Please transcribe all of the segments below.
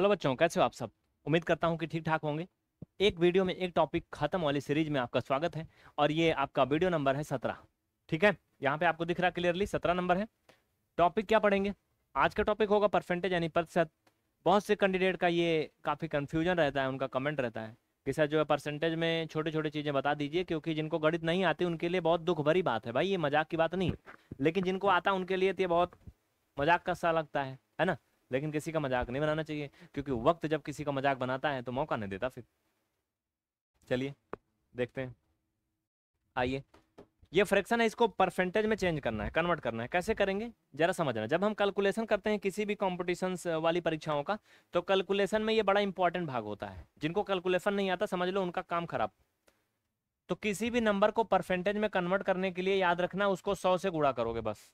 hello बच्चों कैसे हो आप सब उम्मीद करता हूँ कि ठीक ठाक होंगे एक वीडियो में एक टॉपिक खत्म वाली सीरीज में आपका स्वागत है और ये आपका वीडियो नंबर है सत्रह ठीक है यहाँ पे आपको दिख रहा क्लियरली सत्रह नंबर है टॉपिक क्या पढ़ेंगे आज का टॉपिक होगा परसेंटेज यानी प्रतिशत बहुत से कैंडिडेट का ये काफ़ी कन्फ्यूजन रहता है उनका कमेंट रहता है कि सर जो है परसेंटेज में छोटे छोटे चीज़ें बता दीजिए क्योंकि जिनको गणित नहीं आती उनके लिए बहुत दुख भरी बात है भाई ये मजाक की बात नहीं लेकिन जिनको आता उनके लिए तो ये बहुत मजाक का सा लगता है है ना लेकिन किसी का मजाक नहीं बनाना चाहिए क्योंकि वक्त जब किसी का मजाक बनाता है तो मौका नहीं देता फिर चलिए देखते हैं आइए ये फ्रैक्शन है इसको परसेंटेज में चेंज करना है कन्वर्ट करना है कैसे करेंगे जरा समझना जब हम कैलकुलेशन करते हैं किसी भी कॉम्पिटिशन वाली परीक्षाओं का तो कैलकुलेशन में ये बड़ा इंपॉर्टेंट भाग होता है जिनको कैलकुलेशन नहीं आता समझ लो उनका काम खराब तो किसी भी नंबर को परसेंटेज में कन्वर्ट करने के लिए याद रखना उसको सौ से गुड़ा करोगे बस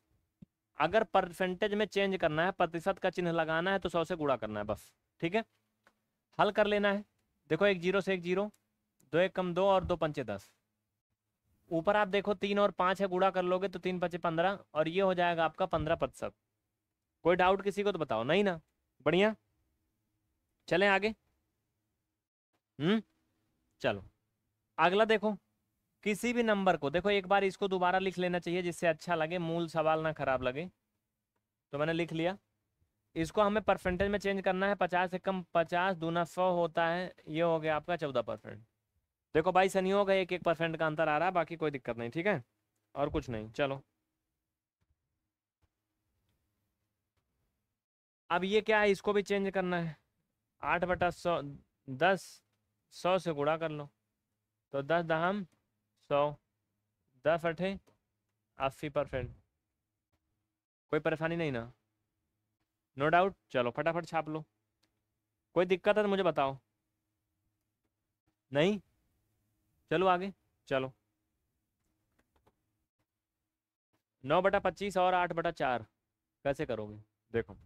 अगर परसेंटेज में चेंज करना है प्रतिशत का चिन्ह लगाना है तो सौ से गुड़ा करना है बस ठीक है हल कर लेना है देखो एक जीरो से एक जीरो दो एक कम दो और दो पंचे दस ऊपर आप देखो तीन और पांच है गुड़ा कर लोगे तो तीन पचे पंद्रह और ये हो जाएगा आपका पंद्रह प्रतिशत कोई डाउट किसी को तो बताओ नहीं ना बढ़िया चलें आगे हम्म चलो अगला देखो किसी भी नंबर को देखो एक बार इसको दोबारा लिख लेना चाहिए जिससे अच्छा लगे मूल सवाल ना खराब लगे तो मैंने लिख लिया इसको हमें परसेंटेज में चेंज करना है पचास से कम पचास दूना सौ होता है ये हो गया आपका चौदह परसेंट देखो भाई सनी हो गए एक एक परसेंट का अंतर आ रहा है बाकी कोई दिक्कत नहीं ठीक है और कुछ नहीं चलो अब ये क्या है इसको भी चेंज करना है आठ बटा सौ दस सौ से गुड़ा कर लो तो दस दहम सौ दस अठे अस्सी परसेंट कोई परेशानी नहीं ना नो no डाउट चलो फटाफट छाप लो कोई दिक्कत है तो मुझे बताओ नहीं चलो आगे चलो नौ बटा पच्चीस और आठ बटा चार कैसे करोगे देखो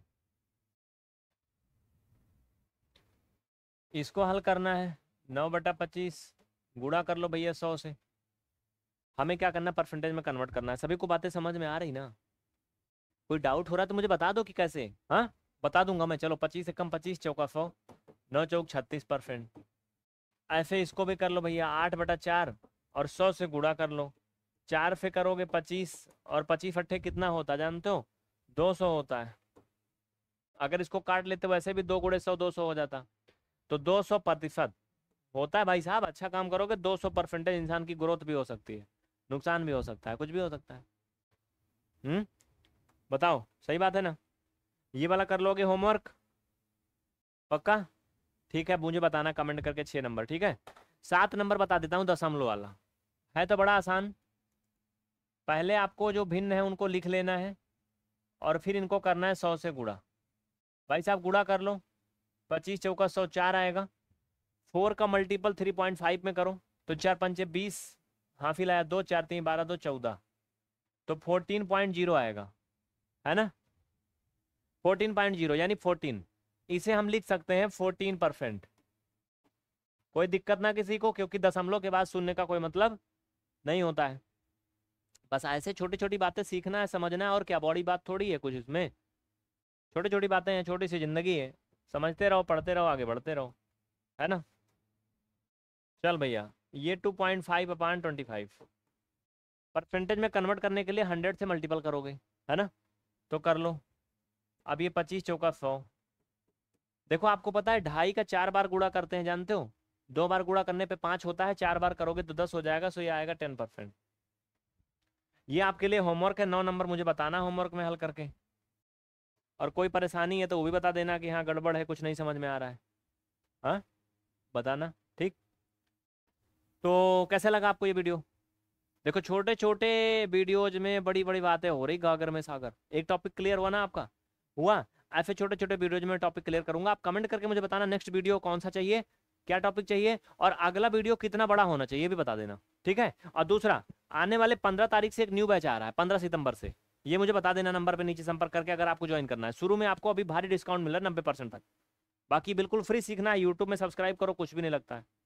इसको हल करना है नौ बटा पच्चीस गुड़ा कर लो भैया सौ से हमें क्या करना है परसेंटेज में कन्वर्ट करना है सभी को बातें समझ में आ रही ना कोई डाउट हो रहा है तो मुझे बता दो कि कैसे हाँ बता दूंगा मैं चलो पच्चीस से कम पच्चीस चौका सौ नौ चौक छत्तीस परसेंट ऐसे इसको भी कर लो भैया आठ बटा चार और सौ से गुड़ा कर लो चार से करोगे पच्चीस और पच्चीस अट्ठे कितना होता जानते हो दो सौ होता है अगर इसको काट लेते वैसे भी दो गुड़े सौ दो सौ हो जाता तो दो सौ प्रतिशत होता है भाई साहब अच्छा काम करोगे दो सौ परसेंटेज इंसान की ग्रोथ भी हो सकती है नुकसान भी हो सकता है कुछ भी हो सकता है हम्म बताओ सही बात है ना ये वाला कर लोगे होमवर्क पक्का ठीक है मुझे बताना कमेंट करके छः नंबर ठीक है सात नंबर बता देता हूँ दशमलव वाला है तो बड़ा आसान पहले आपको जो भिन्न है उनको लिख लेना है और फिर इनको करना है सौ से गुड़ा भाई साहब गुड़ा कर लो पच्चीस चौका सौ चार आएगा फोर का मल्टीपल थ्री पॉइंट फाइव में करो तो चार पंचे बीस हाफिल आया दो चार तीन बारह दो चौदह तो फोर्टीन पॉइंट जीरो आएगा है ना फोर्टीन पॉइंट जीरो यानी फोर्टीन इसे हम लिख सकते हैं फोर्टीन परसेंट कोई दिक्कत ना किसी को क्योंकि दशमलव के बाद सुनने का कोई मतलब नहीं होता है बस ऐसे छोटी छोटी बातें सीखना है समझना है और क्या बड़ी बात थोड़ी है कुछ इसमें छोटी छोटी बातें हैं छोटी सी ज़िंदगी है समझते रहो पढ़ते रहो आगे बढ़ते रहो है ना चल भैया ये two point five upon twenty five percentage में कन्वर्ट करने के लिए हंड्रेड से मल्टीपल करोगे है ना तो कर लो अब ये पच्चीस चौका सौ देखो आपको पता है ढाई का चार बार गुड़ा करते हैं जानते हो दो बार गुड़ा करने पे पाँच होता है चार बार करोगे तो दस हो जाएगा सो ये आएगा टेन परसेंट ये आपके लिए होमवर्क है नौ नंबर मुझे बताना होमवर्क में हल करके और कोई परेशानी है तो वो भी बता देना कि हाँ गड़बड़ है कुछ नहीं समझ में आ रहा है हाँ बताना तो कैसे लगा आपको ये वीडियो देखो छोटे छोटे वीडियोज में बड़ी बड़ी बातें हो रही गागर में सागर एक टॉपिक क्लियर हुआ ना आपका हुआ ऐसे छोटे छोटे वीडियोज में टॉपिक क्लियर करूंगा आप कमेंट करके मुझे बताना नेक्स्ट वीडियो कौन सा चाहिए क्या टॉपिक चाहिए और अगला वीडियो कितना बड़ा होना चाहिए भी बता देना ठीक है और दूसरा आने वाले पंद्रह तारीख से एक न्यू बैच आ रहा है पंद्रह सितंबर से ये मुझे बता देना नंबर पे नीचे संपर्क करके अगर आपको ज्वाइन करना है शुरू में आपको अभी भारी डिस्काउंट मिल रहा है नब्बे परसेंट तक बाकी बिल्कुल फ्री सीखना है यूट्यूब में सब्सक्राइब करो कुछ भी नहीं लगता है